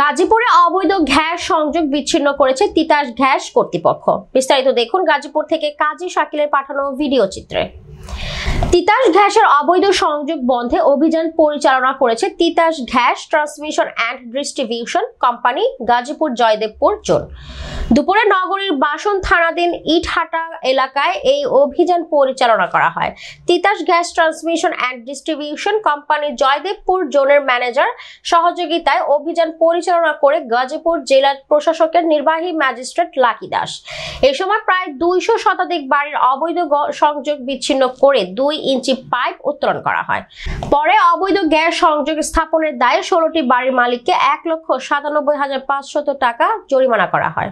গাজীপুরে অবৈধ গ্যাস সংযোগ বিচ্ছিন্ন করেছে তিতাস গ্যাস কর্তৃপক্ষ বিস্তারিত দেখুন গাজীপুর থেকে কাজী শাকিলের পাঠানো ভিডিও চিত্রে তিতাস ঘ্যাসের অবৈধ সংযোগ বন্ধে অভিযান পরিচালনা করেছে Titas gas transmission and distribution company Gazipur Joydebpur zone দুপুরে নগরীর বাসন থানাধীন ইটহাটা এলাকায় এই অভিযান পরিচালনা করা হয় Titas gas transmission and distribution company Joydebpur জোনের ম্যানেজার সহযোগিতায় অভিযান পরিচালনা করে গাজীপুর জেলা প্রশাসকের নির্বাহী ম্যাজিস্ট্রেট লাকি দাস এ সময় প্রায় দুইশো শতাধিক বাড়ির অবৈধ সংযোগ বিচ্ছিন্ন করে দুই ইঞ্চি পাইপ উত্তোলন করা হয় পরে অবৈধ গ্যাস সংযোগ স্থাপনের দায়ে ষোলোটি বাড়ির মালিককে এক লক্ষ সাতানব্বই হাজার পাঁচশত টাকা জরিমানা করা হয়